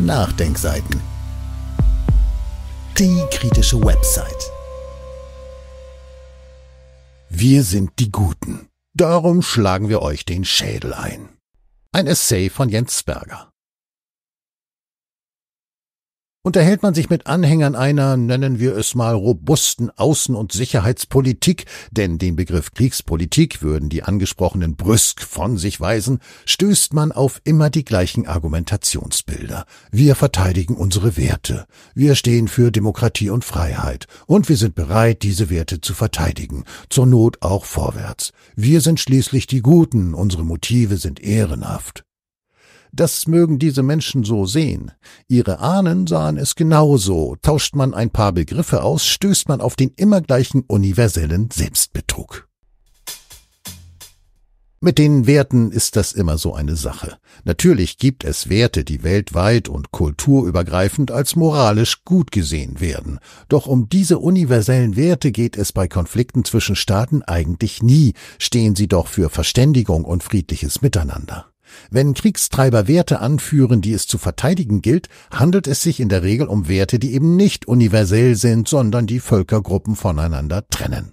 Nachdenkseiten. Die kritische Website. Wir sind die Guten. Darum schlagen wir euch den Schädel ein. Ein Essay von Jens Berger unterhält man sich mit Anhängern einer, nennen wir es mal, robusten Außen- und Sicherheitspolitik, denn den Begriff Kriegspolitik würden die Angesprochenen brüsk von sich weisen, stößt man auf immer die gleichen Argumentationsbilder. Wir verteidigen unsere Werte. Wir stehen für Demokratie und Freiheit. Und wir sind bereit, diese Werte zu verteidigen. Zur Not auch vorwärts. Wir sind schließlich die Guten. Unsere Motive sind ehrenhaft. Das mögen diese Menschen so sehen. Ihre Ahnen sahen es genauso. Tauscht man ein paar Begriffe aus, stößt man auf den immer gleichen universellen Selbstbetrug. Mit den Werten ist das immer so eine Sache. Natürlich gibt es Werte, die weltweit und kulturübergreifend als moralisch gut gesehen werden. Doch um diese universellen Werte geht es bei Konflikten zwischen Staaten eigentlich nie, stehen sie doch für Verständigung und friedliches Miteinander. Wenn Kriegstreiber Werte anführen, die es zu verteidigen gilt, handelt es sich in der Regel um Werte, die eben nicht universell sind, sondern die Völkergruppen voneinander trennen.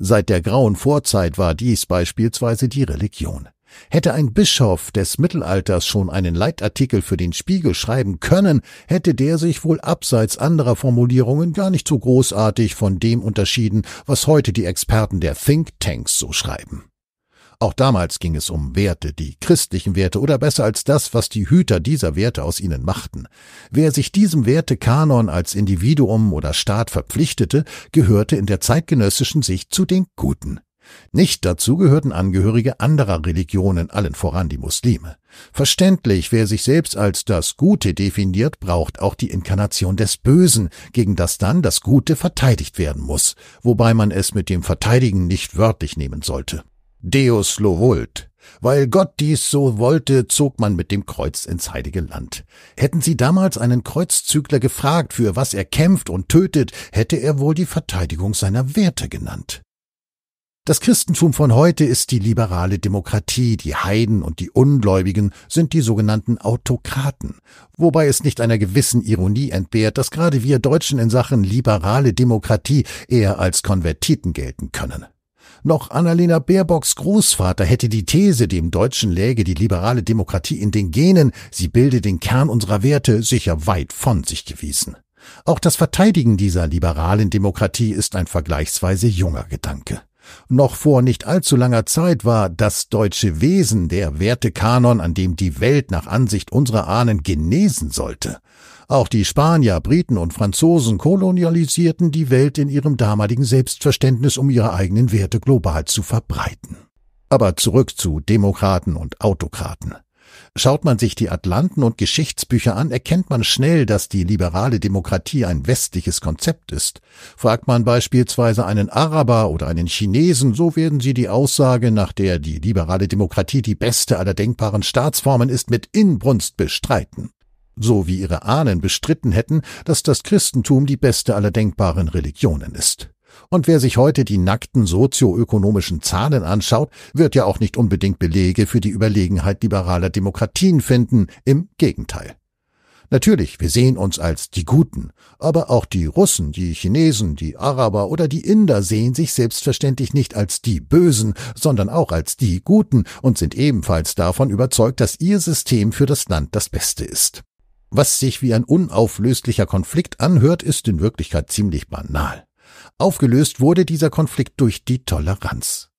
Seit der grauen Vorzeit war dies beispielsweise die Religion. Hätte ein Bischof des Mittelalters schon einen Leitartikel für den Spiegel schreiben können, hätte der sich wohl abseits anderer Formulierungen gar nicht so großartig von dem unterschieden, was heute die Experten der Thinktanks so schreiben. Auch damals ging es um Werte, die christlichen Werte oder besser als das, was die Hüter dieser Werte aus ihnen machten. Wer sich diesem Wertekanon als Individuum oder Staat verpflichtete, gehörte in der zeitgenössischen Sicht zu den Guten. Nicht dazu gehörten Angehörige anderer Religionen, allen voran die Muslime. Verständlich, wer sich selbst als das Gute definiert, braucht auch die Inkarnation des Bösen, gegen das dann das Gute verteidigt werden muss, wobei man es mit dem Verteidigen nicht wörtlich nehmen sollte. Deus lo volt. Weil Gott dies so wollte, zog man mit dem Kreuz ins heilige Land. Hätten sie damals einen Kreuzzügler gefragt, für was er kämpft und tötet, hätte er wohl die Verteidigung seiner Werte genannt. Das Christentum von heute ist die liberale Demokratie, die Heiden und die Ungläubigen sind die sogenannten Autokraten, wobei es nicht einer gewissen Ironie entbehrt, dass gerade wir Deutschen in Sachen liberale Demokratie eher als Konvertiten gelten können. Noch Annalena Baerbocks Großvater hätte die These, dem Deutschen läge die liberale Demokratie in den Genen, sie bilde den Kern unserer Werte, sicher weit von sich gewiesen. Auch das Verteidigen dieser liberalen Demokratie ist ein vergleichsweise junger Gedanke. Noch vor nicht allzu langer Zeit war das deutsche Wesen der Wertekanon, an dem die Welt nach Ansicht unserer Ahnen genesen sollte. Auch die Spanier, Briten und Franzosen kolonialisierten die Welt in ihrem damaligen Selbstverständnis, um ihre eigenen Werte global zu verbreiten. Aber zurück zu Demokraten und Autokraten. Schaut man sich die Atlanten und Geschichtsbücher an, erkennt man schnell, dass die liberale Demokratie ein westliches Konzept ist. Fragt man beispielsweise einen Araber oder einen Chinesen, so werden sie die Aussage, nach der die liberale Demokratie die beste aller denkbaren Staatsformen ist, mit Inbrunst bestreiten so wie ihre Ahnen bestritten hätten, dass das Christentum die beste aller denkbaren Religionen ist. Und wer sich heute die nackten sozioökonomischen Zahlen anschaut, wird ja auch nicht unbedingt Belege für die Überlegenheit liberaler Demokratien finden, im Gegenteil. Natürlich, wir sehen uns als die Guten, aber auch die Russen, die Chinesen, die Araber oder die Inder sehen sich selbstverständlich nicht als die Bösen, sondern auch als die Guten und sind ebenfalls davon überzeugt, dass ihr System für das Land das Beste ist. Was sich wie ein unauflöslicher Konflikt anhört, ist in Wirklichkeit ziemlich banal. Aufgelöst wurde dieser Konflikt durch die Toleranz.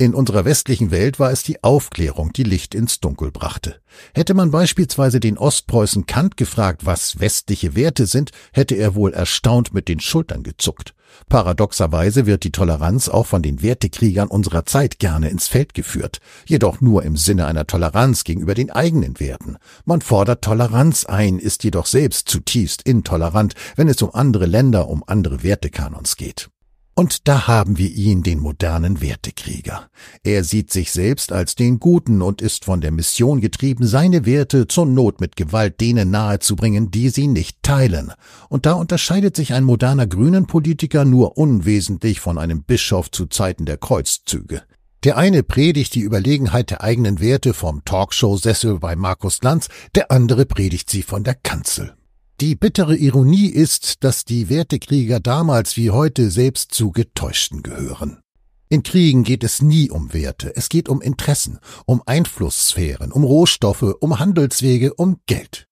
In unserer westlichen Welt war es die Aufklärung, die Licht ins Dunkel brachte. Hätte man beispielsweise den Ostpreußen Kant gefragt, was westliche Werte sind, hätte er wohl erstaunt mit den Schultern gezuckt. Paradoxerweise wird die Toleranz auch von den Wertekriegern unserer Zeit gerne ins Feld geführt, jedoch nur im Sinne einer Toleranz gegenüber den eigenen Werten. Man fordert Toleranz ein, ist jedoch selbst zutiefst intolerant, wenn es um andere Länder, um andere Wertekanons geht. Und da haben wir ihn, den modernen Wertekrieger. Er sieht sich selbst als den Guten und ist von der Mission getrieben, seine Werte zur Not mit Gewalt denen nahezubringen, die sie nicht teilen. Und da unterscheidet sich ein moderner Grünen-Politiker nur unwesentlich von einem Bischof zu Zeiten der Kreuzzüge. Der eine predigt die Überlegenheit der eigenen Werte vom Talkshow-Sessel bei Markus Lanz, der andere predigt sie von der Kanzel. Die bittere Ironie ist, dass die Wertekrieger damals wie heute selbst zu Getäuschten gehören. In Kriegen geht es nie um Werte, es geht um Interessen, um Einflusssphären, um Rohstoffe, um Handelswege, um Geld.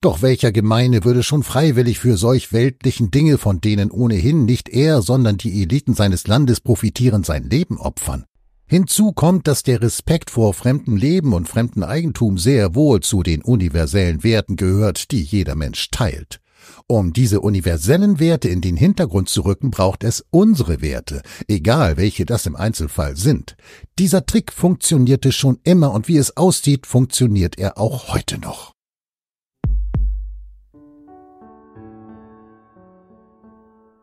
Doch welcher Gemeine würde schon freiwillig für solch weltlichen Dinge, von denen ohnehin nicht er, sondern die Eliten seines Landes profitieren, sein Leben opfern? Hinzu kommt, dass der Respekt vor fremdem Leben und fremdem Eigentum sehr wohl zu den universellen Werten gehört, die jeder Mensch teilt. Um diese universellen Werte in den Hintergrund zu rücken, braucht es unsere Werte, egal welche das im Einzelfall sind. Dieser Trick funktionierte schon immer und wie es aussieht, funktioniert er auch heute noch.